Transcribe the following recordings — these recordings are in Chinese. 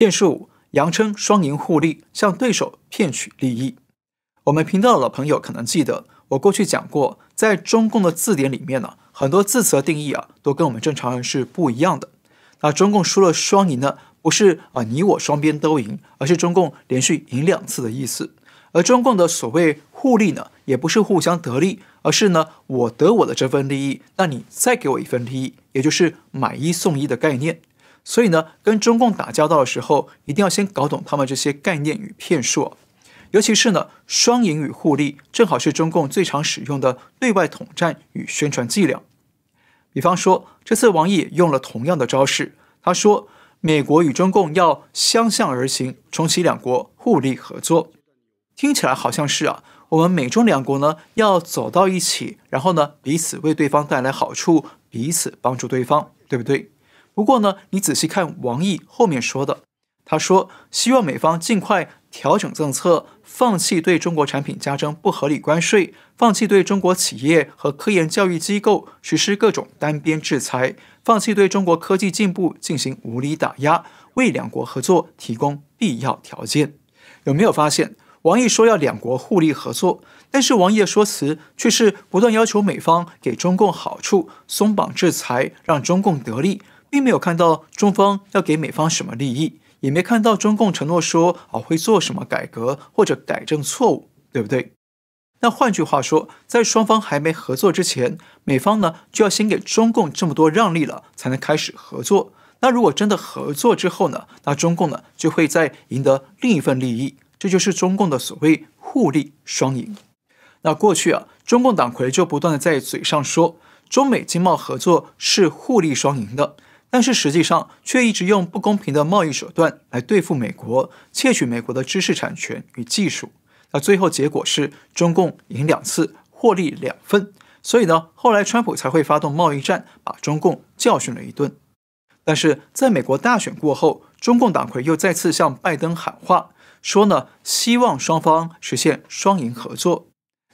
骗术，佯称双赢互利，向对手骗取利益。我们频道的朋友可能记得，我过去讲过，在中共的字典里面呢，很多字词的定义啊，都跟我们正常人是不一样的。那中共输了双赢呢，不是啊你我双边都赢，而是中共连续赢两次的意思。而中共的所谓互利呢，也不是互相得利，而是呢我得我的这份利益，那你再给我一份利益，也就是买一送一的概念。所以呢，跟中共打交道的时候，一定要先搞懂他们这些概念与骗术，尤其是呢，双赢与互利，正好是中共最常使用的对外统战与宣传伎俩。比方说，这次王毅用了同样的招式，他说美国与中共要相向而行，重启两国互利合作，听起来好像是啊，我们美中两国呢要走到一起，然后呢彼此为对方带来好处，彼此帮助对方，对不对？不过呢，你仔细看王毅后面说的，他说希望美方尽快调整政策，放弃对中国产品加征不合理关税，放弃对中国企业和科研教育机构实施各种单边制裁，放弃对中国科技进步进行无理打压，为两国合作提供必要条件。有没有发现，王毅说要两国互利合作，但是王毅的说辞却是不断要求美方给中共好处，松绑制裁，让中共得利。并没有看到中方要给美方什么利益，也没看到中共承诺说啊会做什么改革或者改正错误，对不对？那换句话说，在双方还没合作之前，美方呢就要先给中共这么多让利了，才能开始合作。那如果真的合作之后呢，那中共呢就会再赢得另一份利益，这就是中共的所谓互利双赢。那过去啊，中共党魁就不断的在嘴上说中美经贸合作是互利双赢的。但是实际上却一直用不公平的贸易手段来对付美国，窃取美国的知识产权与技术。那最后结果是中共赢两次，获利两份。所以呢，后来川普才会发动贸易战，把中共教训了一顿。但是在美国大选过后，中共党魁又再次向拜登喊话，说呢希望双方实现双赢合作。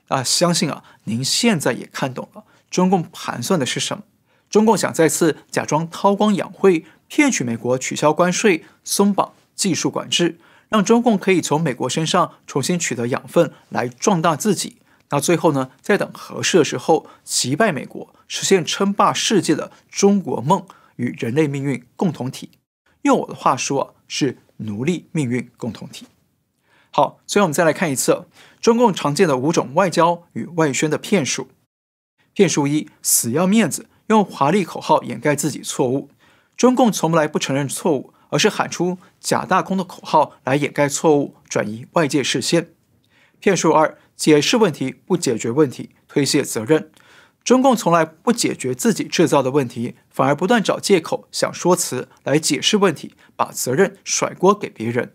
啊，相信啊您现在也看懂了中共盘算的是什么。中共想再次假装韬光养晦，骗取美国取消关税、松绑技术管制，让中共可以从美国身上重新取得养分，来壮大自己。那最后呢，在等合适的时候击败美国，实现称霸世界的中国梦与人类命运共同体。用我的话说，是奴隶命运共同体。好，所以我们再来看一次中共常见的五种外交与外宣的骗术。骗术一：死要面子。用华丽口号掩盖自己错误，中共从来不承认错误，而是喊出假大空的口号来掩盖错误，转移外界视线。骗术二：解释问题不解决问题，推卸责任。中共从来不解决自己制造的问题，反而不断找借口、想说辞来解释问题，把责任甩锅给别人。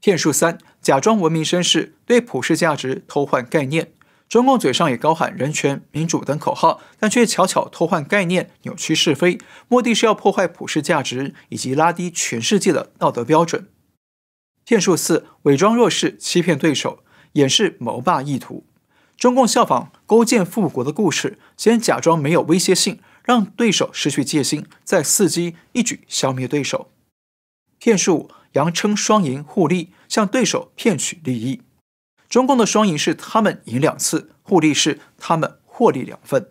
骗术三：假装文明绅士，对普世价值偷换概念。中共嘴上也高喊人权、民主等口号，但却巧巧偷换概念、扭曲是非，目的是要破坏普世价值以及拉低全世界的道德标准。骗术四：伪装弱势，欺骗对手，掩饰谋霸意图。中共效仿勾践复国的故事，先假装没有威胁性，让对手失去戒心，再伺机一举消灭对手。骗术五：佯称双赢互利，向对手骗取利益。中共的双赢是他们赢两次，互利是他们获利两份。